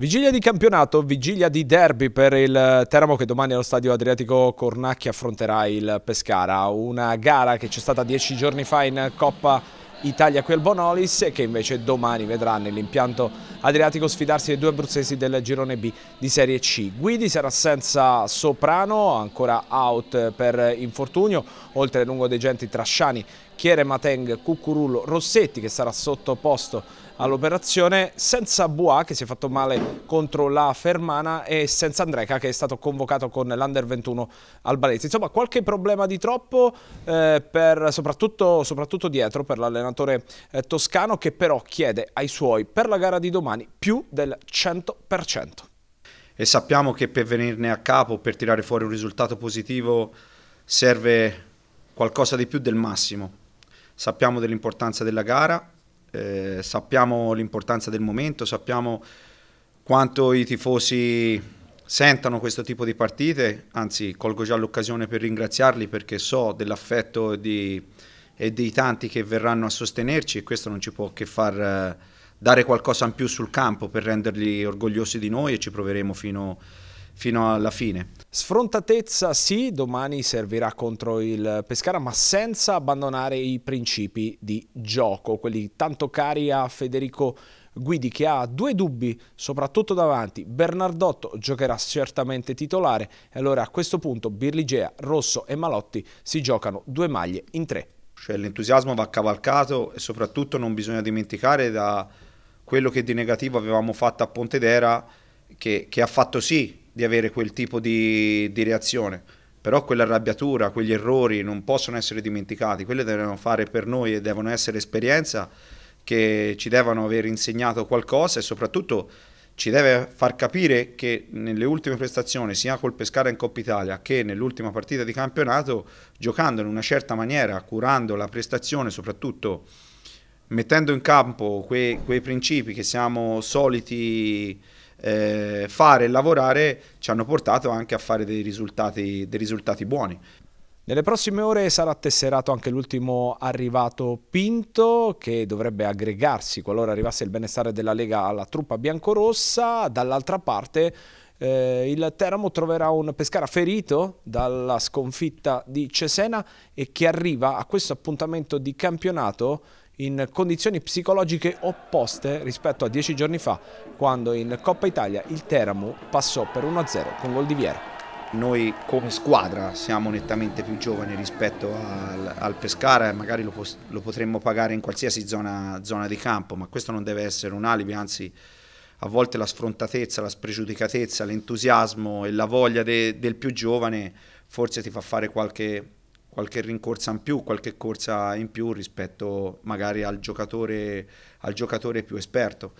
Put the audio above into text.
Vigilia di campionato, vigilia di derby per il Teramo che domani allo stadio Adriatico Cornacchi affronterà il Pescara, una gara che c'è stata dieci giorni fa in Coppa Italia qui al Bonolis e che invece domani vedrà nell'impianto Adriatico sfidarsi le due abruzzesi del girone B di Serie C. Guidi sarà senza Soprano, ancora out per infortunio, oltre lungo dei genti Trasciani, Chiere Mateng, Cucurullo, Rossetti che sarà sottoposto all'operazione senza Bois che si è fatto male contro la Fermana e senza Andreca che è stato convocato con l'Under 21 al Albanese. Insomma qualche problema di troppo eh, per, soprattutto, soprattutto, dietro per l'allenatore eh, toscano che però chiede ai suoi per la gara di domani più del 100%. E sappiamo che per venirne a capo, per tirare fuori un risultato positivo, serve qualcosa di più del massimo. Sappiamo dell'importanza della gara, eh, sappiamo l'importanza del momento, sappiamo quanto i tifosi sentano questo tipo di partite, anzi colgo già l'occasione per ringraziarli perché so dell'affetto e, e dei tanti che verranno a sostenerci e questo non ci può che far eh, dare qualcosa in più sul campo per renderli orgogliosi di noi e ci proveremo fino a fino alla fine. Sfrontatezza sì, domani servirà contro il Pescara, ma senza abbandonare i principi di gioco, quelli tanto cari a Federico Guidi che ha due dubbi, soprattutto davanti. Bernardotto giocherà certamente titolare e allora a questo punto Birligea, Rosso e Malotti si giocano due maglie in tre. Cioè, l'entusiasmo va cavalcato e soprattutto non bisogna dimenticare da quello che di negativo avevamo fatto a Pontedera che, che ha fatto sì di avere quel tipo di, di reazione, però quell'arrabbiatura, quegli errori non possono essere dimenticati, quelli devono fare per noi e devono essere esperienza che ci devono aver insegnato qualcosa e soprattutto ci deve far capire che nelle ultime prestazioni, sia col Pescara in Coppa Italia che nell'ultima partita di campionato, giocando in una certa maniera, curando la prestazione, soprattutto mettendo in campo quei, quei principi che siamo soliti eh, fare e lavorare ci hanno portato anche a fare dei risultati, dei risultati buoni. Nelle prossime ore sarà tesserato anche l'ultimo arrivato Pinto che dovrebbe aggregarsi qualora arrivasse il benestare della Lega alla truppa biancorossa. Dall'altra parte eh, il Teramo troverà un Pescara ferito dalla sconfitta di Cesena e che arriva a questo appuntamento di campionato in condizioni psicologiche opposte rispetto a dieci giorni fa, quando in Coppa Italia il Teramo passò per 1-0 con gol di Viera. Noi come squadra siamo nettamente più giovani rispetto al, al Pescara e magari lo, lo, potremmo pagare in qualsiasi zona, zona di campo, ma questo non deve essere un alibi, anzi a volte la sfrontatezza, la spregiudicatezza, l'entusiasmo e la voglia de, del più giovane forse ti fa fare qualche qualche rincorsa in più, qualche corsa in più rispetto magari al giocatore, al giocatore più esperto.